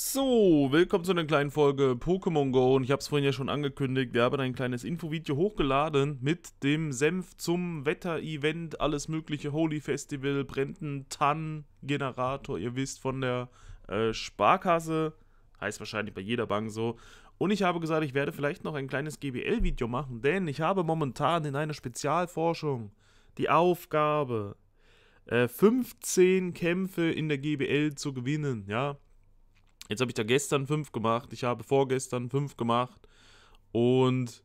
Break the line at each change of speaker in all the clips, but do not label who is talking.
So, willkommen zu einer kleinen Folge Pokémon Go und ich habe es vorhin ja schon angekündigt, wir haben ein kleines Infovideo hochgeladen mit dem Senf zum Wetter-Event, alles mögliche, Holy Festival, Brenten, Tann, Generator, ihr wisst von der äh, Sparkasse, heißt wahrscheinlich bei jeder Bank so. Und ich habe gesagt, ich werde vielleicht noch ein kleines GBL-Video machen, denn ich habe momentan in einer Spezialforschung die Aufgabe, äh, 15 Kämpfe in der GBL zu gewinnen, ja. Jetzt habe ich da gestern fünf gemacht, ich habe vorgestern fünf gemacht und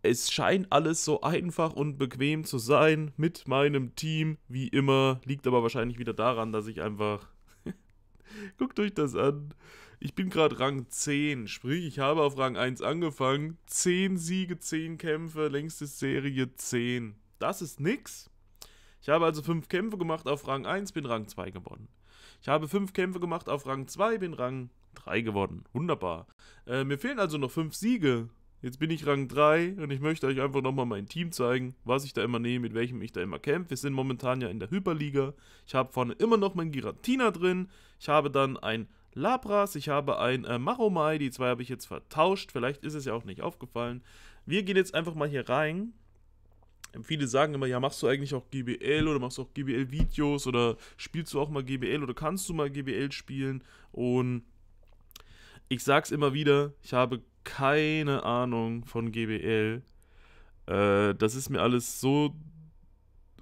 es scheint alles so einfach und bequem zu sein mit meinem Team, wie immer. Liegt aber wahrscheinlich wieder daran, dass ich einfach. Guckt euch das an. Ich bin gerade Rang 10, sprich, ich habe auf Rang 1 angefangen. 10 Siege, 10 Kämpfe, längste Serie 10. Das ist nix. Ich habe also 5 Kämpfe gemacht auf Rang 1, bin Rang 2 gewonnen. Ich habe fünf Kämpfe gemacht auf Rang 2, bin Rang 3 geworden. Wunderbar. Äh, mir fehlen also noch fünf Siege. Jetzt bin ich Rang 3 und ich möchte euch einfach nochmal mein Team zeigen, was ich da immer nehme, mit welchem ich da immer kämpfe. Wir sind momentan ja in der Hyperliga. Ich habe vorne immer noch meinen Giratina drin. Ich habe dann ein Labras, ich habe ein äh, Maromai, die zwei habe ich jetzt vertauscht. Vielleicht ist es ja auch nicht aufgefallen. Wir gehen jetzt einfach mal hier rein viele sagen immer, ja, machst du eigentlich auch GBL oder machst du auch GBL-Videos oder spielst du auch mal GBL oder kannst du mal GBL spielen? Und ich sag's immer wieder, ich habe keine Ahnung von GBL. Äh, das ist mir alles so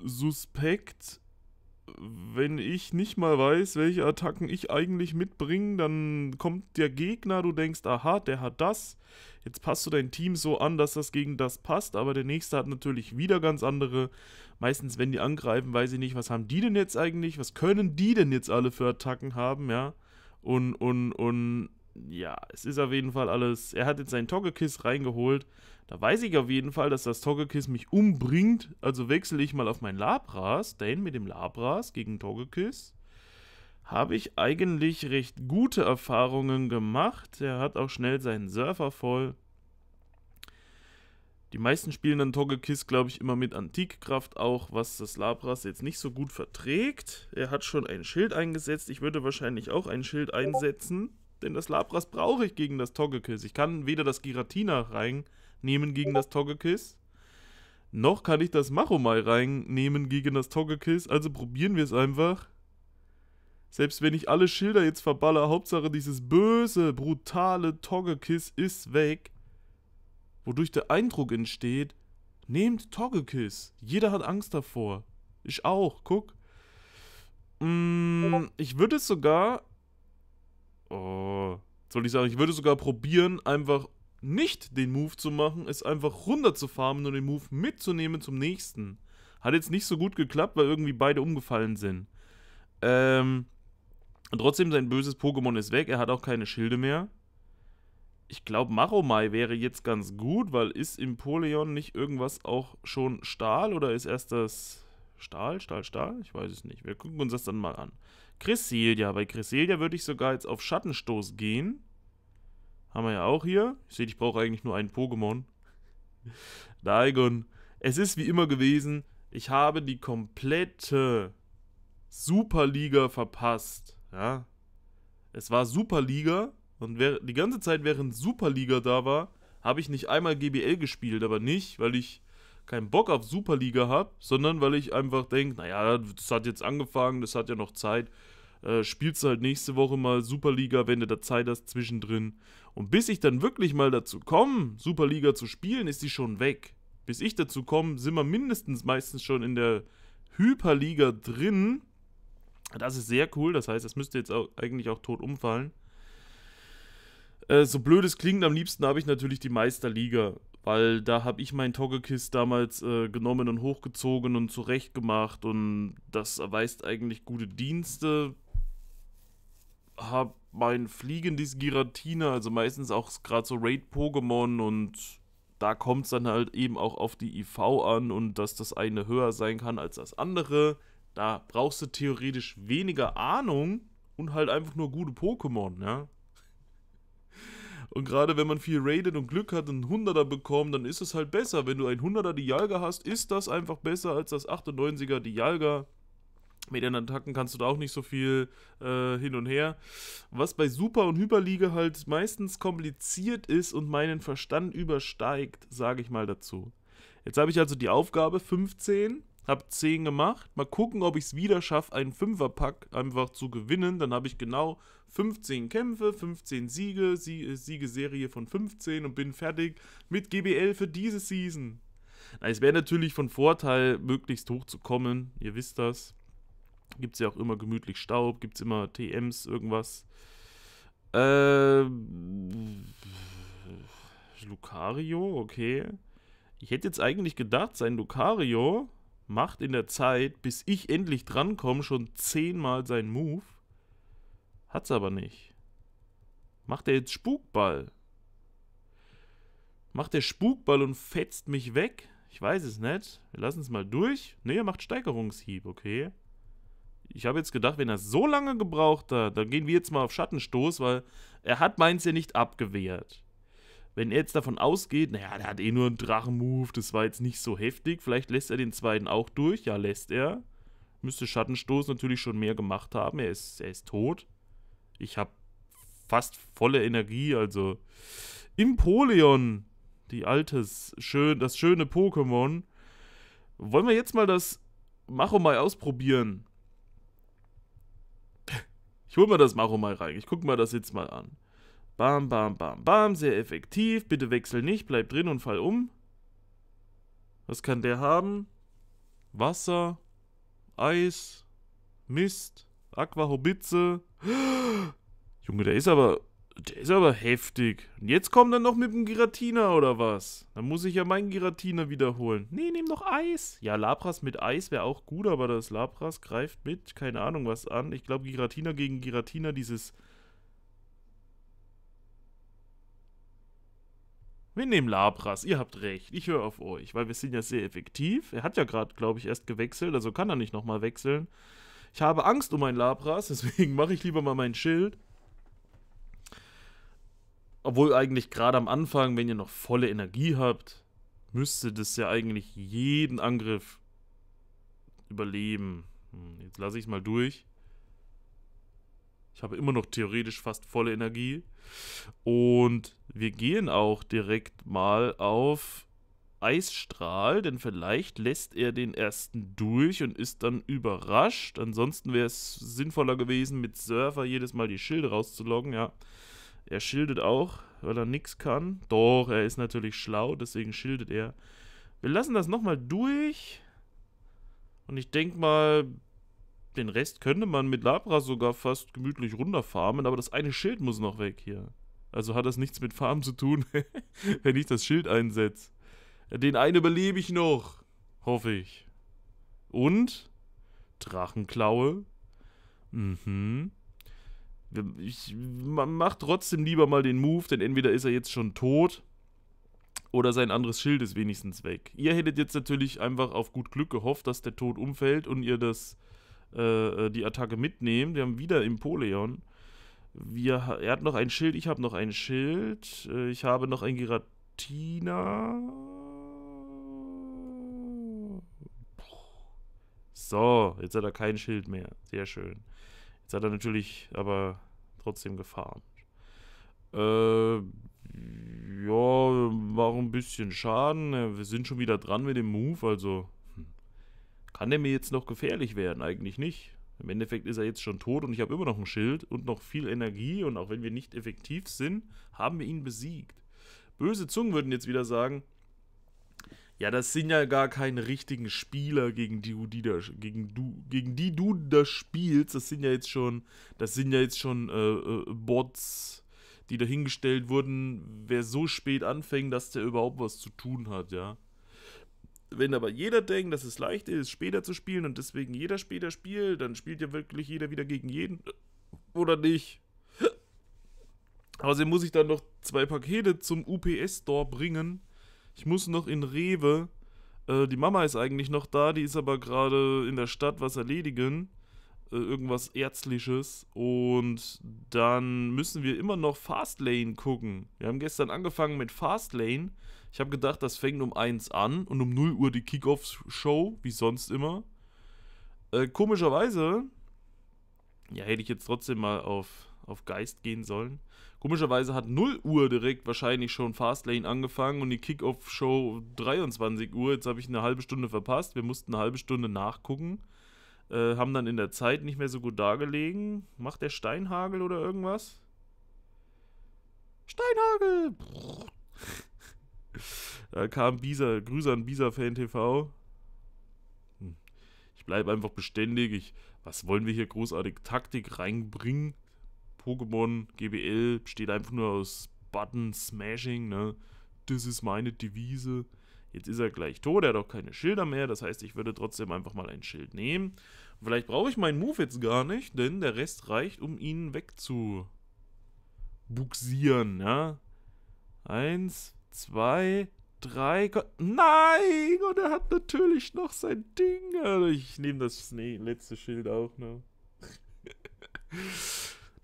suspekt wenn ich nicht mal weiß, welche Attacken ich eigentlich mitbringe, dann kommt der Gegner, du denkst, aha, der hat das. Jetzt passt du dein Team so an, dass das gegen das passt, aber der nächste hat natürlich wieder ganz andere. Meistens, wenn die angreifen, weiß ich nicht, was haben die denn jetzt eigentlich, was können die denn jetzt alle für Attacken haben, ja. Und, und, und ja, es ist auf jeden Fall alles. Er hat jetzt seinen Toggekiss reingeholt, da weiß ich auf jeden Fall, dass das Togekiss mich umbringt. Also wechsle ich mal auf mein Labras. Denn mit dem Labras gegen Togekiss. Habe ich eigentlich recht gute Erfahrungen gemacht. Er hat auch schnell seinen Surfer voll. Die meisten spielen dann Togekiss, glaube ich, immer mit Antikkraft auch, was das Labras jetzt nicht so gut verträgt. Er hat schon ein Schild eingesetzt. Ich würde wahrscheinlich auch ein Schild einsetzen, denn das Labras brauche ich gegen das Togekiss. Ich kann weder das Giratina rein nehmen gegen das Togekiss. Noch kann ich das Machomai reinnehmen gegen das Togekiss, also probieren wir es einfach. Selbst wenn ich alle Schilder jetzt verballer, Hauptsache dieses böse, brutale Togekiss ist weg. Wodurch der Eindruck entsteht, nehmt Togekiss. Jeder hat Angst davor. Ich auch, guck. Mm, ich würde es sogar... Oh, soll ich sagen, ich würde sogar probieren, einfach nicht den Move zu machen, es einfach runterzufarmen und den Move mitzunehmen zum nächsten. Hat jetzt nicht so gut geklappt, weil irgendwie beide umgefallen sind. Ähm, trotzdem, sein böses Pokémon ist weg. Er hat auch keine Schilde mehr. Ich glaube, Maromai wäre jetzt ganz gut, weil ist im Poleon nicht irgendwas auch schon Stahl oder ist erst das Stahl, Stahl, Stahl? Ich weiß es nicht. Wir gucken uns das dann mal an. Cresselia. Bei Cresselia würde ich sogar jetzt auf Schattenstoß gehen. Haben wir ja auch hier. Ich sehe, ich brauche eigentlich nur einen Pokémon. Daigon. Es ist wie immer gewesen, ich habe die komplette Superliga verpasst. Ja. Es war Superliga und die ganze Zeit, während Superliga da war, habe ich nicht einmal GBL gespielt, aber nicht, weil ich keinen Bock auf Superliga habe, sondern weil ich einfach denke, naja, das hat jetzt angefangen, das hat ja noch Zeit, äh, spielst du halt nächste Woche mal Superliga, wenn du da Zeit hast, zwischendrin. Und bis ich dann wirklich mal dazu komme, Superliga zu spielen, ist die schon weg. Bis ich dazu komme, sind wir mindestens meistens schon in der Hyperliga drin. Das ist sehr cool, das heißt, das müsste jetzt auch, eigentlich auch tot umfallen. Äh, so blöd es klingt, am liebsten habe ich natürlich die Meisterliga, weil da habe ich mein Togekiss damals äh, genommen und hochgezogen und zurechtgemacht und das erweist eigentlich gute Dienste habe mein fliegendes Giratina, also meistens auch gerade so Raid-Pokémon und da kommt es dann halt eben auch auf die IV an und dass das eine höher sein kann als das andere. Da brauchst du theoretisch weniger Ahnung und halt einfach nur gute Pokémon, ja. Und gerade wenn man viel raidet und Glück hat und 100er bekommt, dann ist es halt besser. Wenn du ein 100er Dialga hast, ist das einfach besser als das 98er Dialga. Mit den Attacken kannst du da auch nicht so viel äh, hin und her. Was bei Super- und Hyperliga halt meistens kompliziert ist und meinen Verstand übersteigt, sage ich mal dazu. Jetzt habe ich also die Aufgabe 15, habe 10 gemacht. Mal gucken, ob ich es wieder schaffe, einen 5er-Pack einfach zu gewinnen. Dann habe ich genau 15 Kämpfe, 15 Siege, Sie Siegeserie von 15 und bin fertig mit GBL für diese Season. Na, es wäre natürlich von Vorteil, möglichst hoch zu kommen. Ihr wisst das. Gibt es ja auch immer gemütlich Staub, gibt es immer TMs, irgendwas. Äh, Lucario, okay. Ich hätte jetzt eigentlich gedacht, sein Lucario macht in der Zeit, bis ich endlich drankomme, schon zehnmal seinen Move. Hat's aber nicht. Macht er jetzt Spukball? Macht der Spukball und fetzt mich weg? Ich weiß es nicht. Wir lassen es mal durch. Ne, er macht Steigerungshieb, okay. Ich habe jetzt gedacht, wenn er so lange gebraucht hat, dann gehen wir jetzt mal auf Schattenstoß, weil er hat meins ja nicht abgewehrt. Wenn er jetzt davon ausgeht, naja, der hat eh nur einen Drachenmove, das war jetzt nicht so heftig, vielleicht lässt er den zweiten auch durch, ja, lässt er. Müsste Schattenstoß natürlich schon mehr gemacht haben, er ist, er ist tot. Ich habe fast volle Energie, also Impoleon, die altes, schön, das schöne Pokémon. Wollen wir jetzt mal das Macho Machomai ausprobieren? Ich hol mir das Maro mal rein. Ich guck mir das jetzt mal an. Bam, bam, bam, bam. Sehr effektiv. Bitte wechsel nicht. Bleib drin und fall um. Was kann der haben? Wasser, Eis, Mist, Aquahobitze. Junge, der ist aber der ist aber heftig. Und jetzt kommt er noch mit dem Giratiner oder was? Dann muss ich ja meinen Giratiner wiederholen. Nee, nimm noch Eis. Ja, Labras mit Eis wäre auch gut, aber das Labras greift mit, keine Ahnung was an. Ich glaube, Giratiner gegen Giratiner, dieses... Wir nehmen Labras, ihr habt recht, ich höre auf euch, weil wir sind ja sehr effektiv. Er hat ja gerade, glaube ich, erst gewechselt, also kann er nicht nochmal wechseln. Ich habe Angst um mein Labras, deswegen mache ich lieber mal mein Schild. Obwohl eigentlich gerade am Anfang, wenn ihr noch volle Energie habt, müsste das ja eigentlich jeden Angriff überleben. Hm, jetzt lasse ich es mal durch. Ich habe immer noch theoretisch fast volle Energie. Und wir gehen auch direkt mal auf Eisstrahl, denn vielleicht lässt er den ersten durch und ist dann überrascht. Ansonsten wäre es sinnvoller gewesen, mit Surfer jedes Mal die Schilde rauszuloggen, ja. Er schildet auch, weil er nichts kann. Doch, er ist natürlich schlau, deswegen schildet er. Wir lassen das nochmal durch. Und ich denke mal, den Rest könnte man mit Labra sogar fast gemütlich runterfarmen, aber das eine Schild muss noch weg hier. Also hat das nichts mit Farmen zu tun, wenn ich das Schild einsetze. Den einen überlebe ich noch, hoffe ich. Und? Drachenklaue. Mhm. Ich mach trotzdem lieber mal den Move, denn entweder ist er jetzt schon tot oder sein anderes Schild ist wenigstens weg. Ihr hättet jetzt natürlich einfach auf gut Glück gehofft, dass der Tod umfällt und ihr das, äh, äh die Attacke mitnehmt. Wir haben wieder Impoleon. Wir, er hat noch ein Schild, ich habe noch ein Schild. Äh, ich habe noch ein Giratina. So, jetzt hat er kein Schild mehr. Sehr schön. Jetzt hat er natürlich aber trotzdem gefahren. Äh, ja, war ein bisschen Schaden. Wir sind schon wieder dran mit dem Move, also hm. kann der mir jetzt noch gefährlich werden? Eigentlich nicht. Im Endeffekt ist er jetzt schon tot und ich habe immer noch ein Schild und noch viel Energie und auch wenn wir nicht effektiv sind, haben wir ihn besiegt. Böse Zungen würden jetzt wieder sagen, ja, das sind ja gar keine richtigen Spieler, gegen die, die da, gegen du, gegen die du da spielst. Das sind ja jetzt schon, das sind ja jetzt schon äh, äh Bots, die dahingestellt wurden, wer so spät anfängt, dass der überhaupt was zu tun hat, ja. Wenn aber jeder denkt, dass es leicht ist, später zu spielen und deswegen jeder später spielt, dann spielt ja wirklich jeder wieder gegen jeden. Oder nicht? Außerdem also muss ich dann noch zwei Pakete zum UPS-Store bringen. Ich muss noch in Rewe. Äh, die Mama ist eigentlich noch da, die ist aber gerade in der Stadt was erledigen. Äh, irgendwas Ärztliches. Und dann müssen wir immer noch Fastlane gucken. Wir haben gestern angefangen mit Fastlane. Ich habe gedacht, das fängt um 1 an und um 0 Uhr die Kickoff-Show, wie sonst immer. Äh, komischerweise, ja, hätte ich jetzt trotzdem mal auf, auf Geist gehen sollen. Komischerweise hat 0 Uhr direkt wahrscheinlich schon Fastlane angefangen und die Kickoff-Show 23 Uhr. Jetzt habe ich eine halbe Stunde verpasst. Wir mussten eine halbe Stunde nachgucken. Äh, haben dann in der Zeit nicht mehr so gut dargelegen. Macht der Steinhagel oder irgendwas? Steinhagel! da kam Bisa, Grüße an Bisa-Fan TV. Hm. Ich bleibe einfach beständig. Ich, was wollen wir hier großartig Taktik reinbringen? Pokémon GBL besteht einfach nur aus Button Smashing, ne? Das ist meine Devise. Jetzt ist er gleich tot, er hat auch keine Schilder mehr, das heißt, ich würde trotzdem einfach mal ein Schild nehmen. vielleicht brauche ich meinen Move jetzt gar nicht, denn der Rest reicht, um ihn wegzubuxieren, ja? Eins, zwei, drei, Gott, nein! Und er hat natürlich noch sein Ding. Also ich nehme das letzte Schild auch, ne?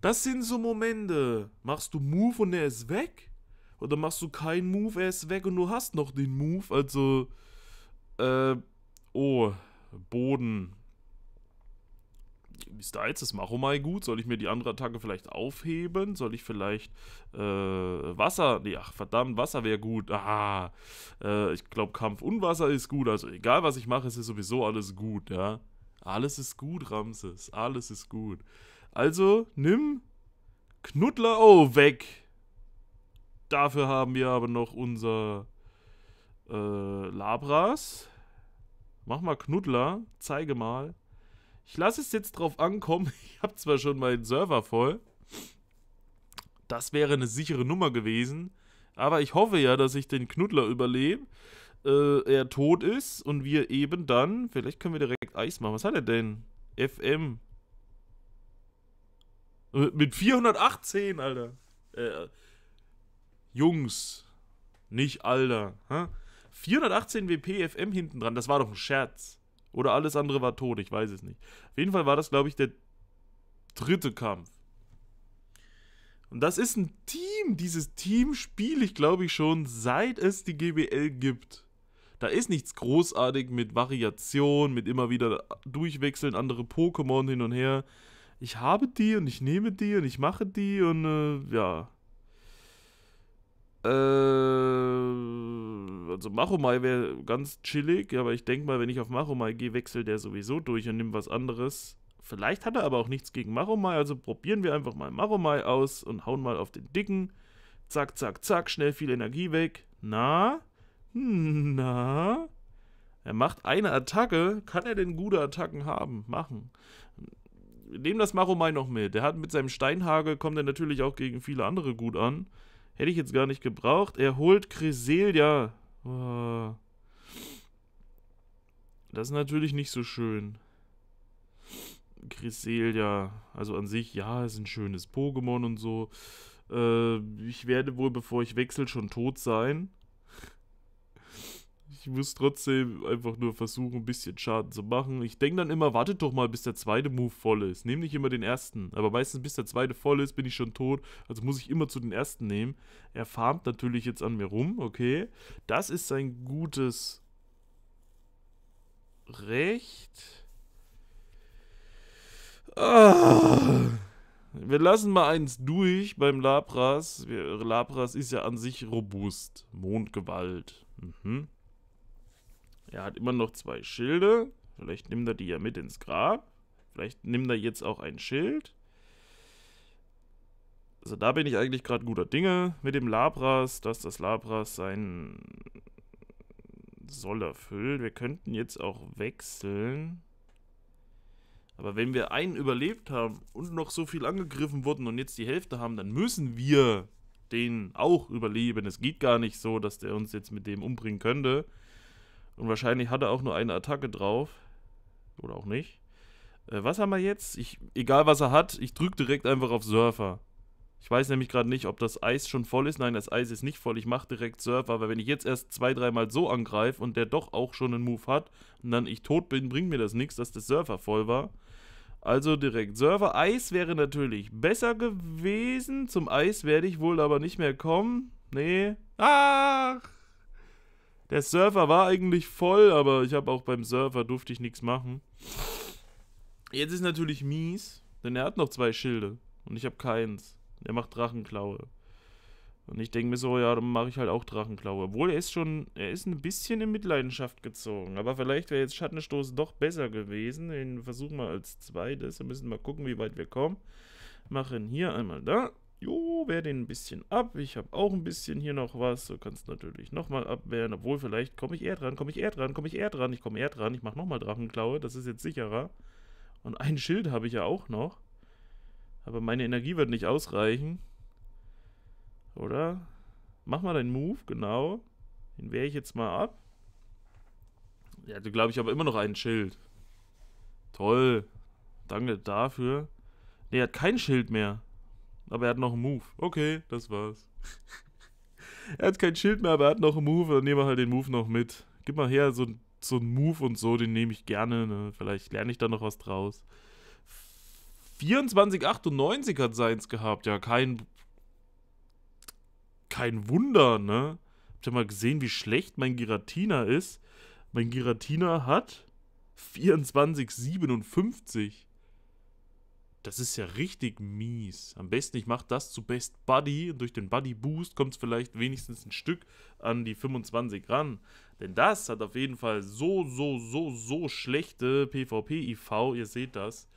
Das sind so Momente. Machst du Move und er ist weg? Oder machst du keinen Move, er ist weg und du hast noch den Move? Also, äh, oh, Boden. Styles ist Machomai gut. Soll ich mir die andere Attacke vielleicht aufheben? Soll ich vielleicht äh, Wasser? Nee, ach verdammt, Wasser wäre gut. Ah, äh, ich glaube Kampf und Wasser ist gut. Also egal was ich mache, es ist sowieso alles gut, ja. Alles ist gut, Ramses. Alles ist gut. Also nimm Knuddler O weg. Dafür haben wir aber noch unser äh, Labras. Mach mal Knuddler, zeige mal. Ich lasse es jetzt drauf ankommen. Ich habe zwar schon meinen Server voll. Das wäre eine sichere Nummer gewesen. Aber ich hoffe ja, dass ich den Knuddler überlebe. Äh, er tot ist und wir eben dann. Vielleicht können wir direkt Eis machen. Was hat er denn? FM. Mit 418, Alter. Äh, Jungs, nicht Alter. Hä? 418 WP FM hinten dran, das war doch ein Scherz. Oder alles andere war tot, ich weiß es nicht. Auf jeden Fall war das, glaube ich, der dritte Kampf. Und das ist ein Team. Dieses Team spiele ich, glaube ich, schon seit es die GBL gibt. Da ist nichts großartig mit Variation, mit immer wieder durchwechseln, andere Pokémon hin und her ich habe die und ich nehme die und ich mache die und äh, ja. Äh, also Machomai wäre ganz chillig, aber ich denke mal, wenn ich auf Machomai gehe, wechselt der sowieso durch und nimmt was anderes. Vielleicht hat er aber auch nichts gegen Maromai, also probieren wir einfach mal Maromai aus und hauen mal auf den Dicken. Zack, zack, zack, schnell viel Energie weg. Na? Hm, na? Er macht eine Attacke. Kann er denn gute Attacken haben? Machen nehmen das Maromai noch mit. Der hat mit seinem Steinhagel, kommt er natürlich auch gegen viele andere gut an. Hätte ich jetzt gar nicht gebraucht. Er holt Creselia. Oh. Ah. Das ist natürlich nicht so schön. Cresselia, also an sich, ja, ist ein schönes Pokémon und so. Äh, ich werde wohl, bevor ich wechsle, schon tot sein ich muss trotzdem einfach nur versuchen, ein bisschen Schaden zu machen. Ich denke dann immer, wartet doch mal, bis der zweite Move voll ist. Nehme nicht immer den ersten. Aber meistens, bis der zweite voll ist, bin ich schon tot. Also muss ich immer zu den ersten nehmen. Er farmt natürlich jetzt an mir rum, okay. Das ist sein gutes Recht. Ah. Wir lassen mal eins durch beim Labras. Labras ist ja an sich robust. Mondgewalt. Mhm. Er hat immer noch zwei Schilde. Vielleicht nimmt er die ja mit ins Grab. Vielleicht nimmt er jetzt auch ein Schild. Also da bin ich eigentlich gerade guter Dinge mit dem Labras, dass das Labras sein Soll erfüllt. Wir könnten jetzt auch wechseln. Aber wenn wir einen überlebt haben und noch so viel angegriffen wurden und jetzt die Hälfte haben, dann müssen wir den auch überleben. Es geht gar nicht so, dass der uns jetzt mit dem umbringen könnte. Und wahrscheinlich hat er auch nur eine Attacke drauf. Oder auch nicht. Äh, was haben wir jetzt? Ich, egal was er hat, ich drücke direkt einfach auf Surfer. Ich weiß nämlich gerade nicht, ob das Eis schon voll ist. Nein, das Eis ist nicht voll. Ich mache direkt Surfer, weil wenn ich jetzt erst zwei, dreimal so angreife und der doch auch schon einen Move hat und dann ich tot bin, bringt mir das nichts, dass das Surfer voll war. Also direkt Surfer. Eis wäre natürlich besser gewesen. Zum Eis werde ich wohl aber nicht mehr kommen. Nee. Ach! Der Surfer war eigentlich voll, aber ich habe auch beim Surfer durfte ich nichts machen. Jetzt ist natürlich mies, denn er hat noch zwei Schilde und ich habe keins. Er macht Drachenklaue. Und ich denke mir so, ja, dann mache ich halt auch Drachenklaue. Obwohl er ist schon, er ist ein bisschen in Mitleidenschaft gezogen. Aber vielleicht wäre jetzt Schattenstoß doch besser gewesen. Den versuchen wir als zweites. Wir müssen mal gucken, wie weit wir kommen. Machen hier einmal da. Jo, wehr den ein bisschen ab. Ich habe auch ein bisschen hier noch was. Du kannst natürlich nochmal abwehren. Obwohl, vielleicht komme ich eher dran, komme ich eher dran, komme ich eher dran. Ich komme eher dran. Ich mache nochmal Drachenklaue. Das ist jetzt sicherer. Und ein Schild habe ich ja auch noch. Aber meine Energie wird nicht ausreichen. Oder? Mach mal deinen Move, genau. Den wehre ich jetzt mal ab. Ja, du glaube ich aber immer noch ein Schild. Toll. Danke dafür. Ne, er hat kein Schild mehr. Aber er hat noch einen Move. Okay, das war's. er hat kein Schild mehr, aber er hat noch einen Move. Dann nehmen wir halt den Move noch mit. Gib mal her, so, so einen Move und so, den nehme ich gerne. Ne? Vielleicht lerne ich da noch was draus. 2498 hat seins gehabt. Ja, kein. Kein Wunder, ne? Habt ihr mal gesehen, wie schlecht mein Giratina ist? Mein Giratina hat 2457. Das ist ja richtig mies. Am besten, ich mache das zu Best Buddy und durch den Buddy Boost kommt es vielleicht wenigstens ein Stück an die 25 ran. Denn das hat auf jeden Fall so, so, so, so schlechte PvP-IV, ihr seht das.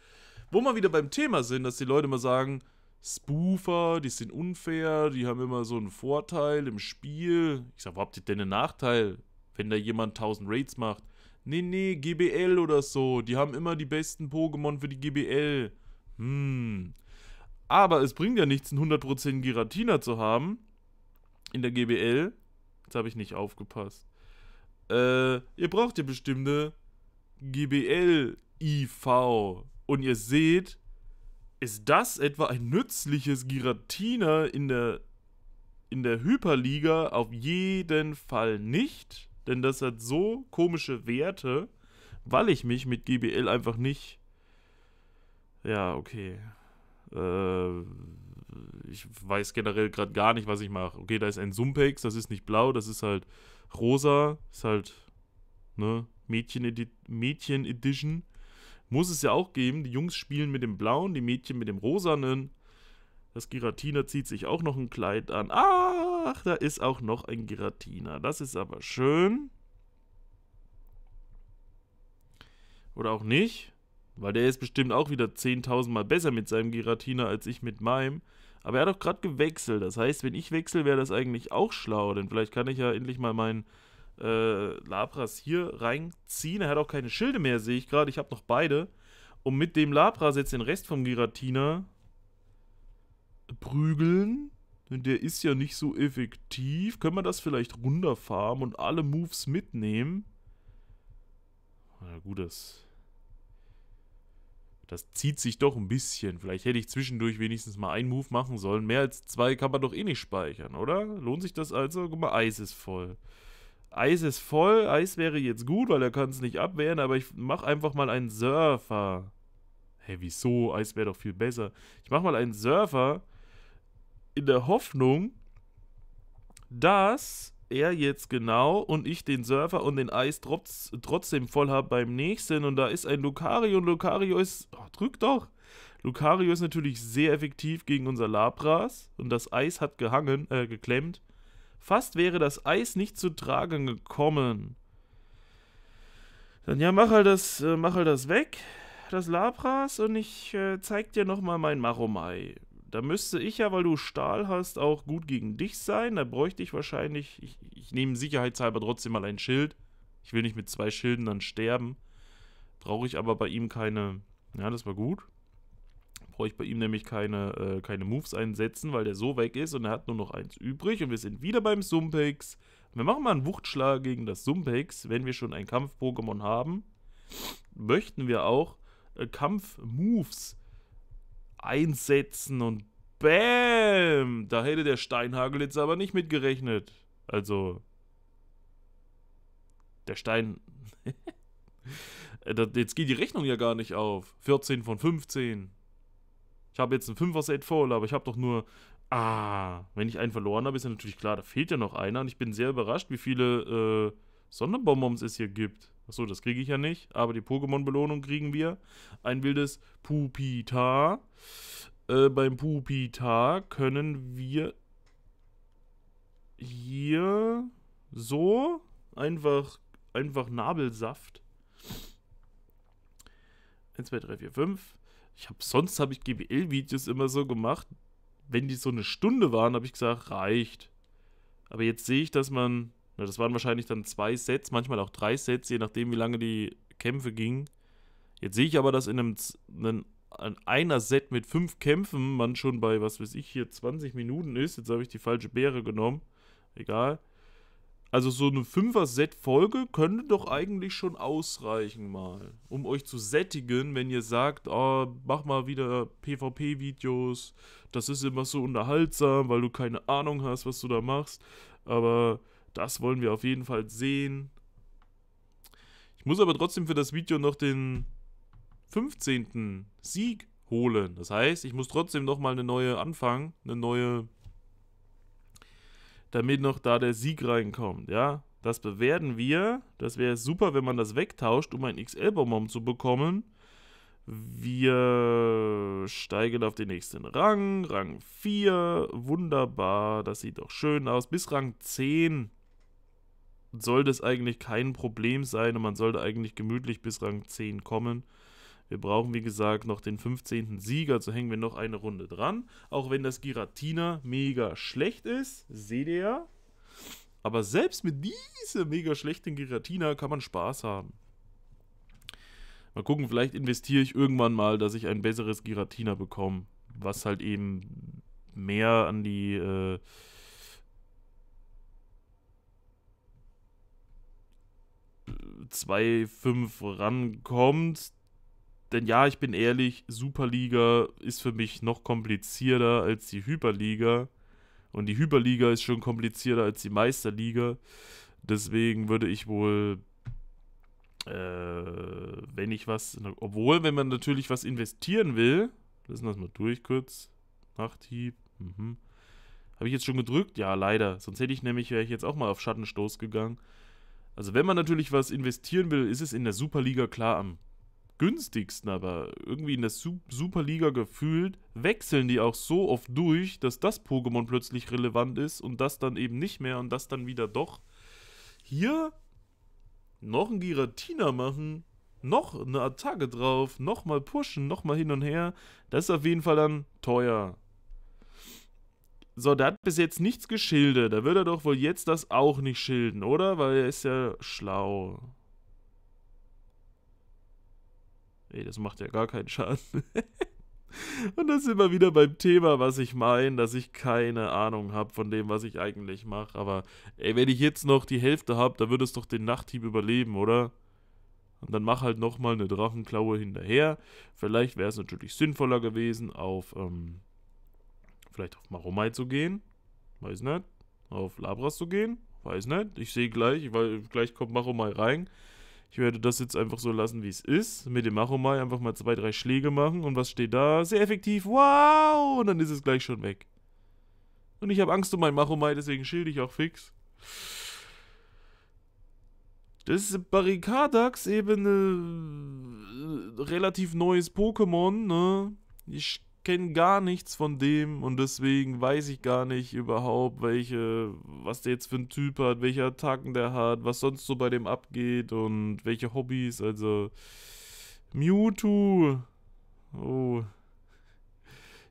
Wo wir wieder beim Thema sind, dass die Leute immer sagen, Spoofer, die sind unfair, die haben immer so einen Vorteil im Spiel. Ich sag, wo habt ihr denn einen Nachteil, wenn da jemand 1000 Raids macht? Nee, nee, GBL oder so, die haben immer die besten Pokémon für die GBL. Hm. Aber es bringt ja nichts, einen 100% Giratina zu haben in der GBL. Jetzt habe ich nicht aufgepasst. Äh, ihr braucht ja bestimmte GBL-IV. Und ihr seht, ist das etwa ein nützliches Giratina in der, in der Hyperliga? Auf jeden Fall nicht. Denn das hat so komische Werte, weil ich mich mit GBL einfach nicht ja, okay. Äh, ich weiß generell gerade gar nicht, was ich mache. Okay, da ist ein Sumpex, das ist nicht blau, das ist halt rosa, ist halt, ne, Mädchen, -Edi Mädchen Edition. Muss es ja auch geben. Die Jungs spielen mit dem blauen, die Mädchen mit dem rosanen. Das Giratina zieht sich auch noch ein Kleid an. Ach, da ist auch noch ein Giratina. Das ist aber schön. Oder auch nicht. Weil der ist bestimmt auch wieder 10.000 Mal besser mit seinem Giratina als ich mit meinem. Aber er hat doch gerade gewechselt. Das heißt, wenn ich wechsle, wäre das eigentlich auch schlau. Denn vielleicht kann ich ja endlich mal meinen äh, Labras hier reinziehen. Er hat auch keine Schilde mehr, sehe ich gerade. Ich habe noch beide. Und mit dem Labras jetzt den Rest vom Giratina prügeln. Denn der ist ja nicht so effektiv. Können wir das vielleicht runterfarmen und alle Moves mitnehmen? Na gut, das das zieht sich doch ein bisschen. Vielleicht hätte ich zwischendurch wenigstens mal einen Move machen sollen. Mehr als zwei kann man doch eh nicht speichern, oder? Lohnt sich das also? Guck mal, Eis ist voll. Eis ist voll. Eis wäre jetzt gut, weil er kann es nicht abwehren, aber ich mache einfach mal einen Surfer. Hä, hey, wieso? Eis wäre doch viel besser. Ich mache mal einen Surfer in der Hoffnung, dass er jetzt genau und ich den Surfer und den Eis trotz, trotzdem voll habe beim nächsten und da ist ein Lucario und Lucario ist, oh, drück doch. Lucario ist natürlich sehr effektiv gegen unser Labras und das Eis hat gehangen, äh, geklemmt. Fast wäre das Eis nicht zu tragen gekommen. Dann ja, mach halt das, äh, mach halt das weg, das Labras und ich äh, zeig dir nochmal mein Maromai da müsste ich ja, weil du Stahl hast, auch gut gegen dich sein. Da bräuchte ich wahrscheinlich, ich, ich nehme sicherheitshalber trotzdem mal ein Schild. Ich will nicht mit zwei Schilden dann sterben. Brauche ich aber bei ihm keine, ja, das war gut. Brauche ich bei ihm nämlich keine, äh, keine Moves einsetzen, weil der so weg ist und er hat nur noch eins übrig. Und wir sind wieder beim Sumpex. Wir machen mal einen Wuchtschlag gegen das Sumpex, wenn wir schon ein Kampf-Pokémon haben. Möchten wir auch äh, Kampf-Moves einsetzen einsetzen und BÄM! Da hätte der Steinhagel jetzt aber nicht mitgerechnet. Also. Der Stein. jetzt geht die Rechnung ja gar nicht auf. 14 von 15. Ich habe jetzt ein 5er-Set voll, aber ich habe doch nur. Ah, wenn ich einen verloren habe, ist ja natürlich klar, da fehlt ja noch einer. Und ich bin sehr überrascht, wie viele. Äh, Sonderbonbons es hier gibt. Achso, das kriege ich ja nicht, aber die Pokémon-Belohnung kriegen wir. Ein wildes Pupita. Äh, beim Pupita können wir hier so einfach, einfach Nabelsaft. 1, 2, 3, 4, 5. Ich habe sonst habe ich GBL-Videos immer so gemacht. Wenn die so eine Stunde waren, habe ich gesagt, reicht. Aber jetzt sehe ich, dass man Ne, das waren wahrscheinlich dann zwei Sets, manchmal auch drei Sets, je nachdem, wie lange die Kämpfe gingen. Jetzt sehe ich aber, dass in einem, in einer Set mit fünf Kämpfen man schon bei, was weiß ich, hier 20 Minuten ist. Jetzt habe ich die falsche Beere genommen. Egal. Also so eine Fünfer-Set-Folge könnte doch eigentlich schon ausreichen mal, um euch zu sättigen, wenn ihr sagt, oh, mach mal wieder PvP-Videos, das ist immer so unterhaltsam, weil du keine Ahnung hast, was du da machst. Aber das wollen wir auf jeden Fall sehen. Ich muss aber trotzdem für das Video noch den 15. Sieg holen. Das heißt, ich muss trotzdem nochmal eine neue anfangen. Eine neue... Damit noch da der Sieg reinkommt, ja? Das bewerten wir. Das wäre super, wenn man das wegtauscht, um ein XL-Bonbon zu bekommen. Wir steigen auf den nächsten Rang. Rang 4. Wunderbar. Das sieht doch schön aus. Bis Rang 10 sollte es eigentlich kein Problem sein und man sollte eigentlich gemütlich bis Rang 10 kommen. Wir brauchen, wie gesagt, noch den 15. Sieger, also hängen wir noch eine Runde dran. Auch wenn das Giratina mega schlecht ist, seht ihr ja. Aber selbst mit diesem mega schlechten Giratina kann man Spaß haben. Mal gucken, vielleicht investiere ich irgendwann mal, dass ich ein besseres Giratina bekomme. Was halt eben mehr an die... Äh, 2-5 rankommt. Denn ja, ich bin ehrlich, Superliga ist für mich noch komplizierter als die Hyperliga. Und die Hyperliga ist schon komplizierter als die Meisterliga. Deswegen würde ich wohl, äh, wenn ich was, obwohl, wenn man natürlich was investieren will, lassen wir das mal durch kurz. Nachthieb, mhm. Habe ich jetzt schon gedrückt? Ja, leider. Sonst hätte ich nämlich, wäre ich jetzt auch mal auf Schattenstoß gegangen. Also wenn man natürlich was investieren will, ist es in der Superliga klar am günstigsten, aber irgendwie in der Su Superliga gefühlt wechseln die auch so oft durch, dass das Pokémon plötzlich relevant ist und das dann eben nicht mehr und das dann wieder doch. Hier noch ein Giratina machen, noch eine Attacke drauf, nochmal pushen, nochmal hin und her. Das ist auf jeden Fall dann teuer. So, der hat bis jetzt nichts geschildert. Da wird er doch wohl jetzt das auch nicht schilden, oder? Weil er ist ja schlau. Ey, das macht ja gar keinen Schaden. Und das sind wir wieder beim Thema, was ich meine, dass ich keine Ahnung habe von dem, was ich eigentlich mache. Aber ey, wenn ich jetzt noch die Hälfte habe, dann würde es doch den Nachthieb überleben, oder? Und dann mach halt nochmal eine Drachenklaue hinterher. Vielleicht wäre es natürlich sinnvoller gewesen, auf ähm, Vielleicht auf Maromai zu gehen? Weiß nicht. Auf Labras zu gehen? Weiß nicht. Ich sehe gleich, weil gleich kommt Maromai rein. Ich werde das jetzt einfach so lassen, wie es ist. Mit dem Maromai einfach mal zwei, drei Schläge machen. Und was steht da? Sehr effektiv. Wow! Und dann ist es gleich schon weg. Und ich habe Angst um meinen Maromai, deswegen schilde ich auch fix. Das ist Barrikadax eben ein äh, relativ neues Pokémon, ne? Ich kenne gar nichts von dem und deswegen weiß ich gar nicht überhaupt, welche, was der jetzt für ein Typ hat, welche Attacken der hat, was sonst so bei dem abgeht und welche Hobbys, also Mewtwo. Oh.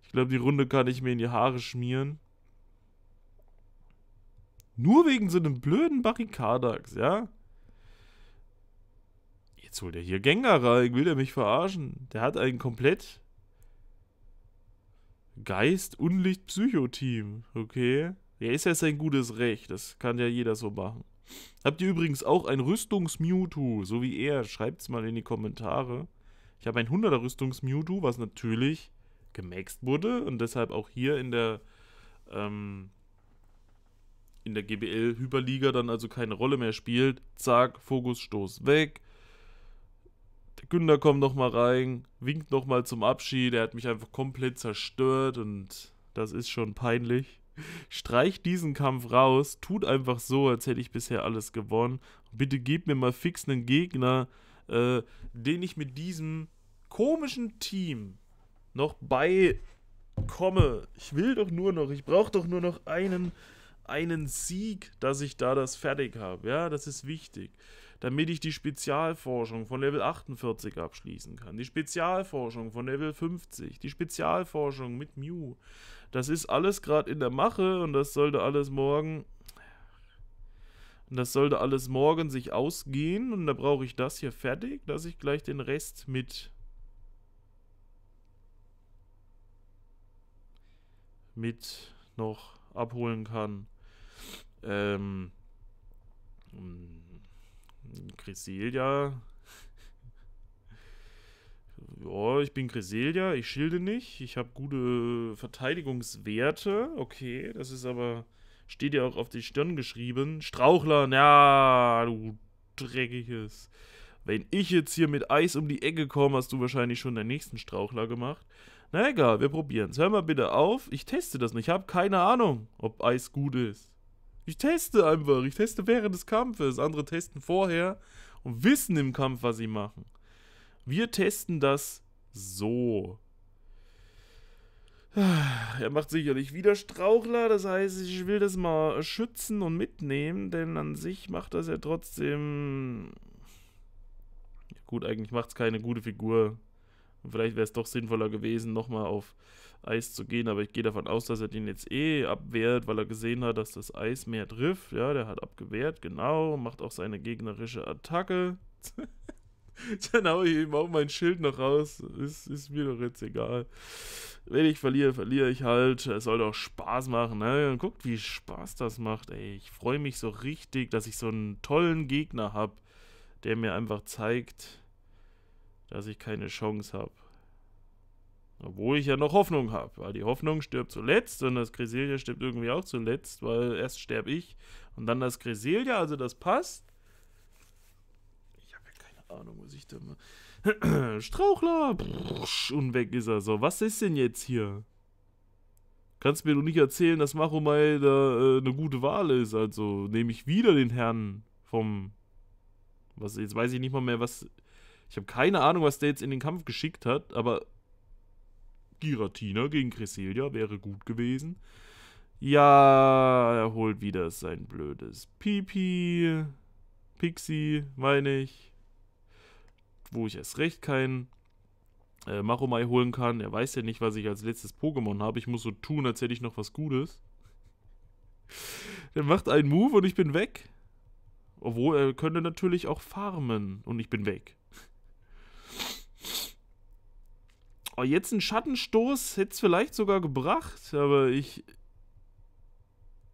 Ich glaube, die Runde kann ich mir in die Haare schmieren. Nur wegen so einem blöden Barrikadax, ja? Jetzt holt er hier Gengar rein. Will der mich verarschen? Der hat einen komplett Geist, Unlicht, Psycho-Team. Okay. Ja, ist ja sein gutes Recht. Das kann ja jeder so machen. Habt ihr übrigens auch ein Rüstungs-Mewtwo, so wie er? Schreibt es mal in die Kommentare. Ich habe ein 100er Rüstungs-Mewtwo, was natürlich gemaxt wurde und deshalb auch hier in der ähm, in der GBL Hyperliga dann also keine Rolle mehr spielt. Zack, Fokusstoß weg. Günther kommt nochmal rein, winkt nochmal zum Abschied. Er hat mich einfach komplett zerstört und das ist schon peinlich. Streicht diesen Kampf raus, tut einfach so, als hätte ich bisher alles gewonnen. Bitte gebt mir mal fix einen Gegner, äh, den ich mit diesem komischen Team noch beikomme. Ich will doch nur noch, ich brauche doch nur noch einen, einen Sieg, dass ich da das fertig habe. Ja, das ist wichtig damit ich die Spezialforschung von Level 48 abschließen kann. Die Spezialforschung von Level 50, die Spezialforschung mit Mew. Das ist alles gerade in der Mache und das sollte alles morgen. Und das sollte alles morgen sich ausgehen und da brauche ich das hier fertig, dass ich gleich den Rest mit mit noch abholen kann. Ähm, hm. Griselia. Ja, ich bin Griselia, ich schilde nicht, ich habe gute Verteidigungswerte. Okay, das ist aber, steht ja auch auf die Stirn geschrieben. Strauchler, na, du dreckiges. Wenn ich jetzt hier mit Eis um die Ecke komme, hast du wahrscheinlich schon den nächsten Strauchler gemacht. Na egal, wir probieren es. Hör mal bitte auf, ich teste das nicht, ich habe keine Ahnung, ob Eis gut ist. Ich teste einfach. Ich teste während des Kampfes. Andere testen vorher und wissen im Kampf, was sie machen. Wir testen das so. Er macht sicherlich wieder Strauchler, das heißt, ich will das mal schützen und mitnehmen, denn an sich macht das ja trotzdem... Ja gut, eigentlich macht es keine gute Figur. vielleicht wäre es doch sinnvoller gewesen, nochmal auf Eis zu gehen, aber ich gehe davon aus, dass er den jetzt eh abwehrt, weil er gesehen hat, dass das Eis mehr trifft. Ja, der hat abgewehrt, genau, macht auch seine gegnerische Attacke. Dann haue ich eben auch mein Schild noch raus. Ist, ist mir doch jetzt egal. Wenn ich verliere, verliere ich halt. Es soll doch Spaß machen. Ne? Und guckt, wie Spaß das macht. Ey, ich freue mich so richtig, dass ich so einen tollen Gegner habe, der mir einfach zeigt, dass ich keine Chance habe. Obwohl ich ja noch Hoffnung habe, weil die Hoffnung stirbt zuletzt und das Griselia stirbt irgendwie auch zuletzt, weil erst sterbe ich und dann das Griselia, also das passt. Ich habe ja keine Ahnung, was ich da mache. Strauchler! Und weg ist er so. Was ist denn jetzt hier? Kannst mir du nicht erzählen, dass Machomai da äh, eine gute Wahl ist. Also nehme ich wieder den Herrn vom... Was, jetzt weiß ich nicht mal mehr, was... Ich habe keine Ahnung, was der jetzt in den Kampf geschickt hat, aber Giratina gegen Cresselia wäre gut gewesen. Ja, er holt wieder sein blödes Pipi. Pixi, meine ich. Wo ich erst recht keinen äh, Maromai holen kann. Er weiß ja nicht, was ich als letztes Pokémon habe. Ich muss so tun, als hätte ich noch was Gutes. Der macht einen Move und ich bin weg. Obwohl, er könnte natürlich auch farmen und ich bin weg. Oh, jetzt ein Schattenstoß hätte es vielleicht sogar gebracht, aber ich.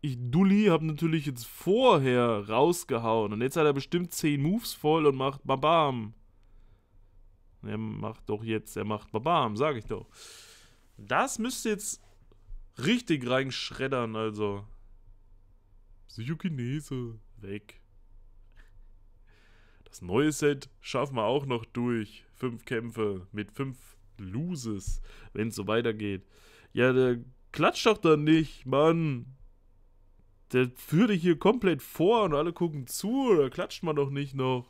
Ich, Dulli, habe natürlich jetzt vorher rausgehauen und jetzt hat er bestimmt 10 Moves voll und macht Babam. Er macht doch jetzt, er macht Babam, sage ich doch. Das müsste jetzt richtig reinschreddern, also. Psychokinese, weg. Das neue Set schaffen wir auch noch durch. Fünf Kämpfe mit fünf loses, wenn es so weitergeht. Ja, der klatscht doch dann nicht, Mann. Der führt dich hier komplett vor und alle gucken zu, da klatscht man doch nicht noch.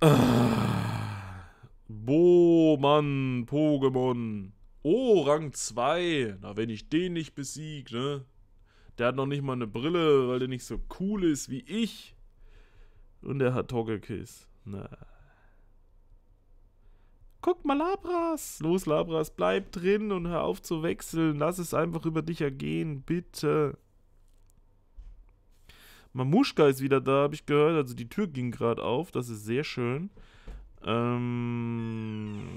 Ah. Bo, Mann, Pokémon. Oh, Rang 2. Na, wenn ich den nicht besiege, ne? Der hat noch nicht mal eine Brille, weil der nicht so cool ist wie ich. Und der hat Togekiss. Na guck mal, Labras. Los, Labras, bleib drin und hör auf zu wechseln. Lass es einfach über dich ergehen, bitte. Mamuschka ist wieder da, habe ich gehört. Also die Tür ging gerade auf, das ist sehr schön. Ähm.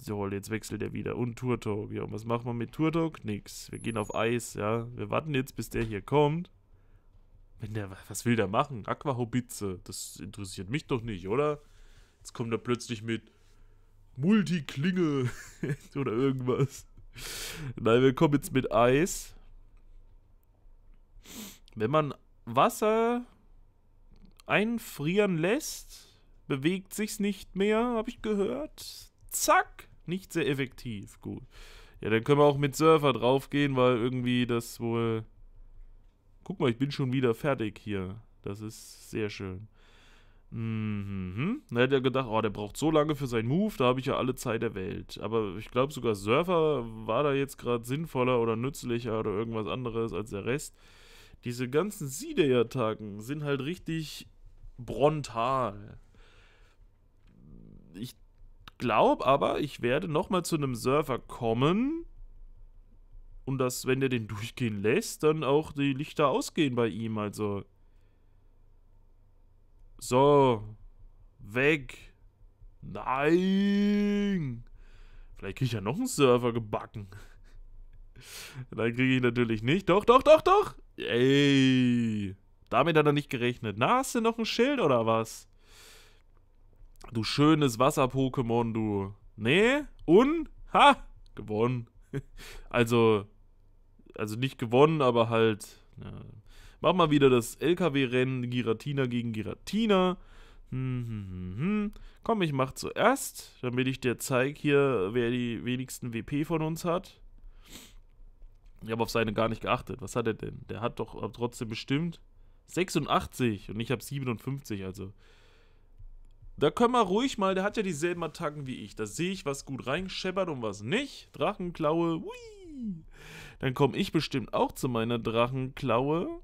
So, jetzt wechselt er wieder. Und Turtok. Ja, und was machen wir mit Turtok? Nix. Wir gehen auf Eis, ja. Wir warten jetzt, bis der hier kommt. Wenn der, was will der machen? Aquahobitze. Das interessiert mich doch nicht, oder? Jetzt kommt er plötzlich mit Multiklinge oder irgendwas. Nein, wir kommen jetzt mit Eis. Wenn man Wasser einfrieren lässt, bewegt sich's nicht mehr, habe ich gehört. Zack, nicht sehr effektiv. Gut. Ja, dann können wir auch mit Surfer draufgehen, weil irgendwie das wohl Guck mal, ich bin schon wieder fertig hier. Das ist sehr schön. Mhm. Da hätte er gedacht, oh, der braucht so lange für seinen Move, da habe ich ja alle Zeit der Welt. Aber ich glaube, sogar Surfer war da jetzt gerade sinnvoller oder nützlicher oder irgendwas anderes als der Rest. Diese ganzen Siede-Attacken sind halt richtig brontal. Ich glaube aber, ich werde nochmal zu einem Surfer kommen. Und dass, wenn der den durchgehen lässt, dann auch die Lichter ausgehen bei ihm. Also so. Weg. Nein. Vielleicht kriege ich ja noch einen Server gebacken. Dann kriege ich natürlich nicht. Doch, doch, doch, doch. Ey. Damit hat er nicht gerechnet. Na, hast du noch ein Schild oder was? Du schönes Wasser-Pokémon, du. Nee? Und? Ha! Gewonnen. also, also nicht gewonnen, aber halt ja, Mach mal wieder das LKW-Rennen Giratina gegen Giratina. Hm, hm, hm, hm, hm. Komm, ich mach zuerst, damit ich dir zeige hier, wer die wenigsten WP von uns hat. Ich habe auf seine gar nicht geachtet. Was hat er denn? Der hat doch trotzdem bestimmt 86 und ich habe 57, also. Da können wir ruhig mal, der hat ja dieselben Attacken wie ich. Da sehe ich, was gut reinscheppert und was nicht. Drachenklaue, hui. Dann komme ich bestimmt auch zu meiner Drachenklaue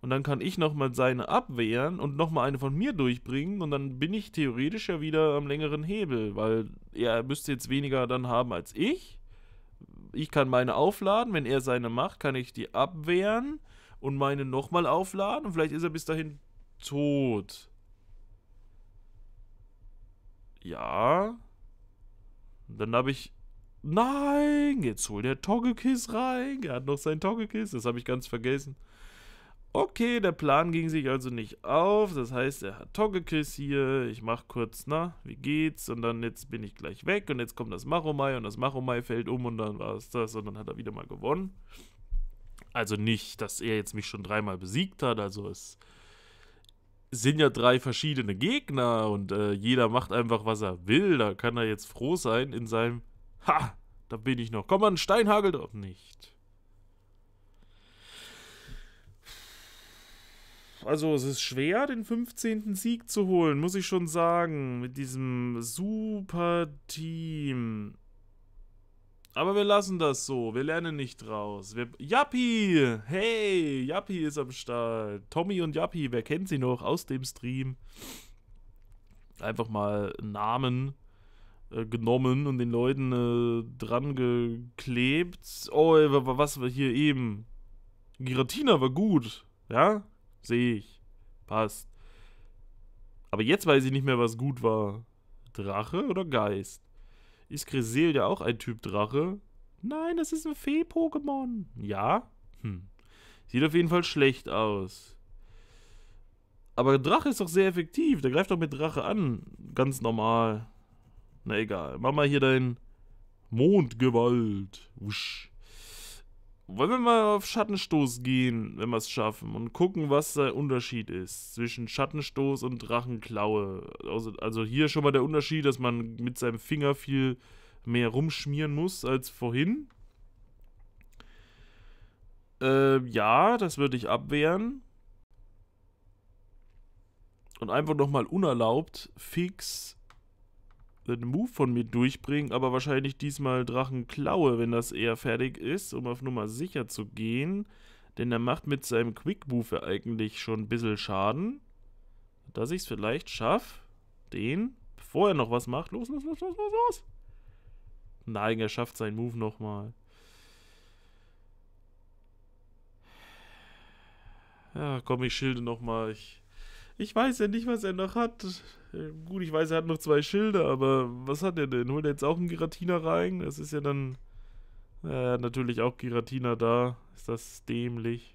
und dann kann ich nochmal seine abwehren und nochmal eine von mir durchbringen und dann bin ich theoretisch ja wieder am längeren Hebel, weil er müsste jetzt weniger dann haben als ich. Ich kann meine aufladen, wenn er seine macht, kann ich die abwehren und meine nochmal aufladen und vielleicht ist er bis dahin tot. Ja. Und dann habe ich Nein, jetzt holt der Toggekiss rein. Er hat noch sein Toggekiss. Das habe ich ganz vergessen. Okay, der Plan ging sich also nicht auf. Das heißt, er hat Togekiss hier. Ich mach kurz, na, wie geht's? Und dann jetzt bin ich gleich weg. Und jetzt kommt das Machomai und das Machomai fällt um und dann war es das. Und dann hat er wieder mal gewonnen. Also nicht, dass er jetzt mich schon dreimal besiegt hat. Also es sind ja drei verschiedene Gegner und äh, jeder macht einfach, was er will. Da kann er jetzt froh sein in seinem Ha, da bin ich noch. Komm mal, ein Steinhagel drauf. Nicht. Also es ist schwer, den 15. Sieg zu holen, muss ich schon sagen. Mit diesem super Team. Aber wir lassen das so. Wir lernen nicht raus. Jappi! Hey, Jappi ist am Start. Tommy und Jappi, wer kennt sie noch aus dem Stream? Einfach mal Namen äh, genommen und den Leuten äh, dran geklebt. Oh, was war hier eben? Giratina war gut. Ja? Sehe ich. Passt. Aber jetzt weiß ich nicht mehr, was gut war. Drache oder Geist? Ist Grisil ja auch ein Typ Drache? Nein, das ist ein Fee-Pokémon. Ja? Hm. Sieht auf jeden Fall schlecht aus. Aber Drache ist doch sehr effektiv. Der greift doch mit Drache an. Ganz normal. Na egal. Mach mal hier dein Mondgewalt. Wusch. Wollen wir mal auf Schattenstoß gehen, wenn wir es schaffen, und gucken, was der Unterschied ist zwischen Schattenstoß und Drachenklaue. Also, also hier schon mal der Unterschied, dass man mit seinem Finger viel mehr rumschmieren muss als vorhin. Äh, ja, das würde ich abwehren. Und einfach nochmal unerlaubt fix einen Move von mir durchbringen, aber wahrscheinlich diesmal Drachenklaue, wenn das eher fertig ist, um auf Nummer sicher zu gehen. Denn er macht mit seinem Quick-Move ja eigentlich schon ein bisschen Schaden. Dass ich es vielleicht schaffe, den, bevor er noch was macht, los, los, los, los, los, los. Nein, er schafft seinen Move nochmal. Ja, komm, ich schilde nochmal. Ich ich weiß ja nicht, was er noch hat. Gut, ich weiß, er hat noch zwei Schilder, aber was hat er denn? Holt er jetzt auch einen Giratina rein? Das ist ja dann äh, natürlich auch Giratina da. Ist das dämlich.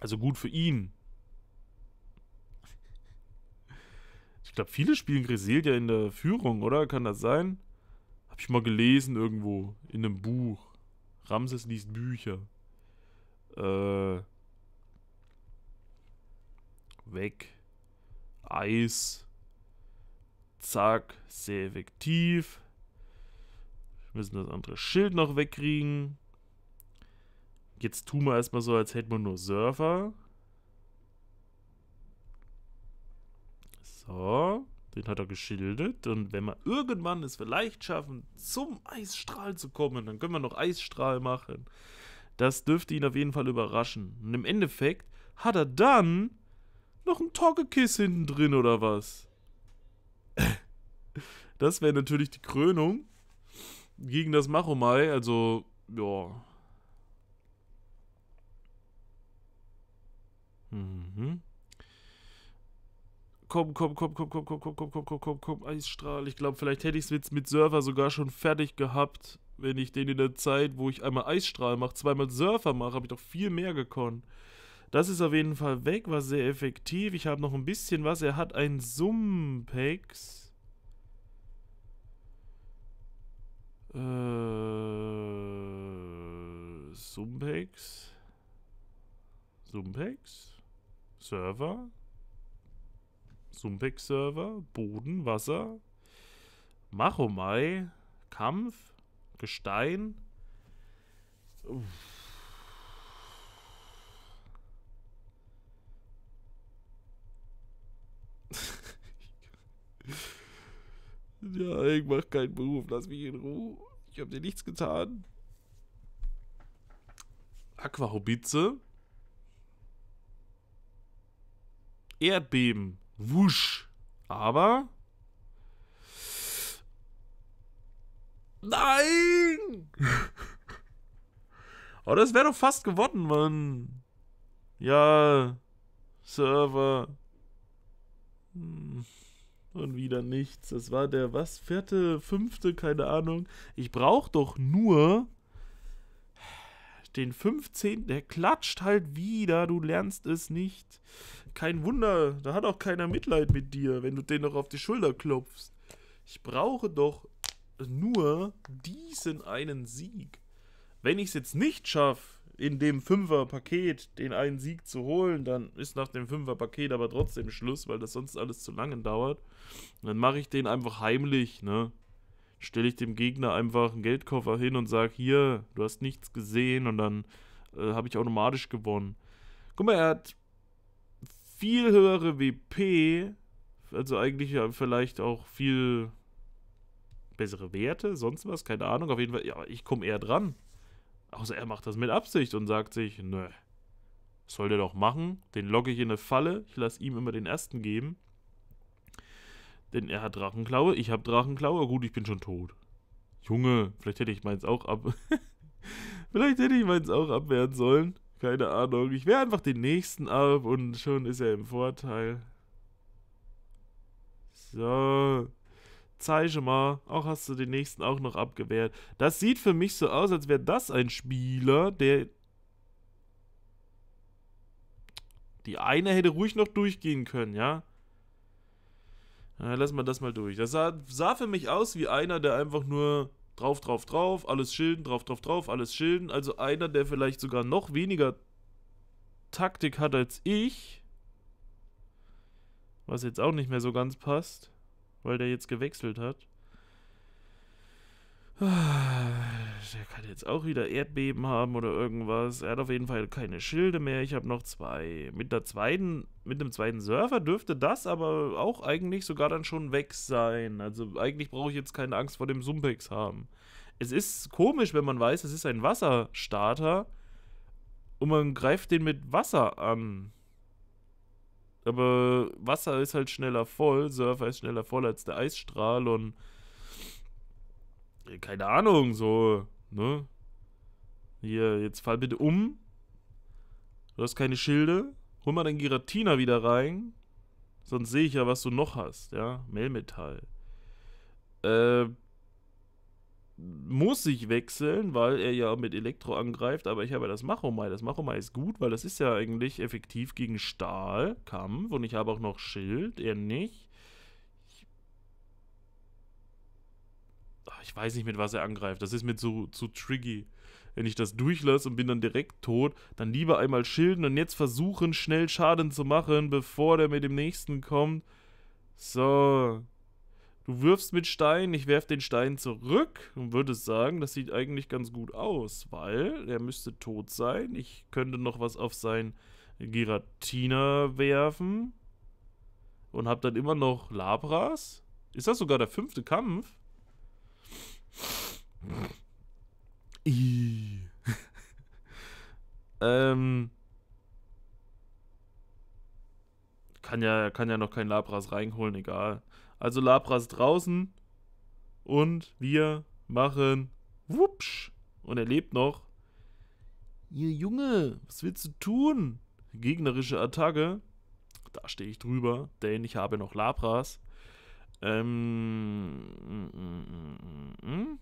Also gut für ihn. Ich glaube, viele spielen Griselda in der Führung, oder? Kann das sein? Hab ich mal gelesen irgendwo in einem Buch. Ramses liest Bücher. Äh weg. Eis. Zack, sehr effektiv. Wir müssen das andere Schild noch wegkriegen. Jetzt tun wir erstmal so, als hätten wir nur Surfer. So, den hat er geschildert. Und wenn wir irgendwann es vielleicht schaffen, zum Eisstrahl zu kommen, dann können wir noch Eisstrahl machen. Das dürfte ihn auf jeden Fall überraschen. Und im Endeffekt hat er dann noch ein Toggekiss hinten drin oder was? Das wäre natürlich die Krönung gegen das Machomai, also, ja. Mhm. Komm, komm, komm, komm, komm, komm, komm, komm, komm, komm, komm, komm, Eisstrahl. Ich glaube, vielleicht hätte ich es jetzt mit Surfer sogar schon fertig gehabt, wenn ich den in der Zeit, wo ich einmal Eisstrahl mache, zweimal Surfer mache, habe ich doch viel mehr gekonnt. Das ist auf jeden Fall weg, war sehr effektiv. Ich habe noch ein bisschen was. Er hat ein Sumpex. Äh, Sumpex. Sumpex. Server. Sumpex-Server. Boden, Wasser. Machomai. Kampf. Gestein. Uff. Ja, ich mach keinen Beruf, lass mich in Ruhe. Ich hab dir nichts getan. Aquahobitze. Erdbeben. Wusch. Aber. Nein! oh, das wäre doch fast gewonnen, Mann. Ja. Server. Hm und wieder nichts. Das war der, was, vierte, fünfte, keine Ahnung. Ich brauche doch nur den 15. Der klatscht halt wieder, du lernst es nicht. Kein Wunder, da hat auch keiner Mitleid mit dir, wenn du den noch auf die Schulter klopfst. Ich brauche doch nur diesen einen Sieg. Wenn ich es jetzt nicht schaffe, in dem Fünfer-Paket den einen Sieg zu holen, dann ist nach dem Fünfer-Paket aber trotzdem Schluss, weil das sonst alles zu lange dauert. Und dann mache ich den einfach heimlich, ne? Stelle ich dem Gegner einfach einen Geldkoffer hin und sage, hier, du hast nichts gesehen und dann äh, habe ich automatisch gewonnen. Guck mal, er hat viel höhere WP, also eigentlich vielleicht auch viel bessere Werte, sonst was, keine Ahnung. Auf jeden Fall, ja, ich komme eher dran. Außer er macht das mit Absicht und sagt sich, nö, soll der doch machen? Den locke ich in eine Falle, ich lasse ihm immer den ersten geben. Denn er hat Drachenklaue, ich habe Drachenklaue, gut, ich bin schon tot. Junge, vielleicht hätte ich meins auch ab... vielleicht hätte ich meins auch abwehren sollen. Keine Ahnung, ich wehre einfach den nächsten ab und schon ist er im Vorteil. So zeige mal. Auch hast du den nächsten auch noch abgewehrt. Das sieht für mich so aus, als wäre das ein Spieler, der... Die eine hätte ruhig noch durchgehen können, ja? Na, lass mal das mal durch. Das sah, sah für mich aus wie einer, der einfach nur drauf, drauf, drauf, alles schilden, drauf, drauf, drauf, alles schilden. Also einer, der vielleicht sogar noch weniger Taktik hat als ich. Was jetzt auch nicht mehr so ganz passt weil der jetzt gewechselt hat. Ah, der kann jetzt auch wieder Erdbeben haben oder irgendwas. Er hat auf jeden Fall keine Schilde mehr. Ich habe noch zwei. Mit der zweiten, mit dem zweiten Server dürfte das aber auch eigentlich sogar dann schon weg sein. Also eigentlich brauche ich jetzt keine Angst vor dem Sumpex haben. Es ist komisch, wenn man weiß, es ist ein Wasserstarter und man greift den mit Wasser an. Aber Wasser ist halt schneller voll, Surfer ist schneller voll als der Eisstrahl und äh, keine Ahnung, so, ne? Hier, jetzt fall bitte um. Du hast keine Schilde. Hol mal deinen Giratina wieder rein. Sonst sehe ich ja, was du noch hast, ja? Melmetall. Äh, muss ich wechseln, weil er ja mit Elektro angreift, aber ich habe das Machomai. Das Machomai ist gut, weil das ist ja eigentlich effektiv gegen Stahlkampf und ich habe auch noch Schild, er nicht. Ah, ich, weiß nicht, mit was er angreift. Das ist mir so zu tricky. Wenn ich das durchlasse und bin dann direkt tot, dann lieber einmal schilden und jetzt versuchen, schnell Schaden zu machen, bevor der mit dem nächsten kommt. So, Du wirfst mit Stein, ich werf den Stein zurück und würde sagen, das sieht eigentlich ganz gut aus, weil er müsste tot sein. Ich könnte noch was auf sein Giratina werfen und hab dann immer noch Labras. Ist das sogar der fünfte Kampf? ähm kann ja, kann ja noch kein Labras reinholen, egal. Also Labras draußen und wir machen wupsch und er lebt noch. Ihr Junge, was willst du tun? Gegnerische Attacke. Da stehe ich drüber, denn ich habe noch Labras. Ähm, mm, mm, mm,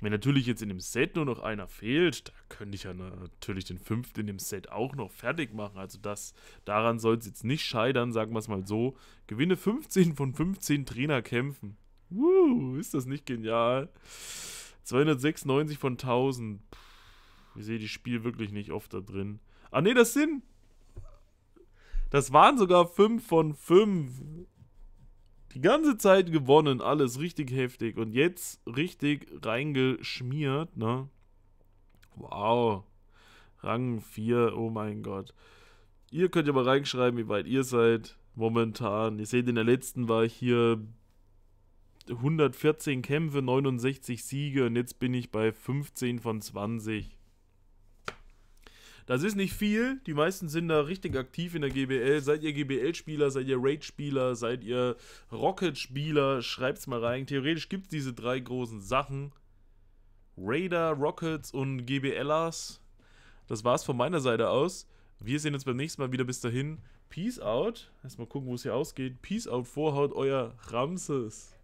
wenn natürlich jetzt in dem Set nur noch einer fehlt, da könnte ich ja natürlich den fünften in dem Set auch noch fertig machen. Also das, daran soll es jetzt nicht scheitern, sagen wir es mal so. Gewinne 15 von 15 Trainerkämpfen. Woo, ist das nicht genial? 296 von 1000. Puh, ich sehe die Spiel wirklich nicht oft da drin. Ah ne, das sind... Das waren sogar 5 von 5. Die ganze Zeit gewonnen, alles richtig heftig. Und jetzt richtig reingeschmiert, ne? Wow. Rang 4, oh mein Gott. Ihr könnt ja mal reinschreiben, wie weit ihr seid momentan. Ihr seht, in der letzten war ich hier 114 Kämpfe, 69 Siege und jetzt bin ich bei 15 von 20. Das ist nicht viel. Die meisten sind da richtig aktiv in der GBL. Seid ihr GBL-Spieler, seid ihr Raid-Spieler, seid ihr Rocket-Spieler, schreibt's mal rein. Theoretisch gibt's diese drei großen Sachen. Raider, Rockets und GBLers. Das war's von meiner Seite aus. Wir sehen uns beim nächsten Mal wieder. Bis dahin. Peace out. Erstmal gucken, wo es hier ausgeht. Peace out, Vorhaut, euer Ramses.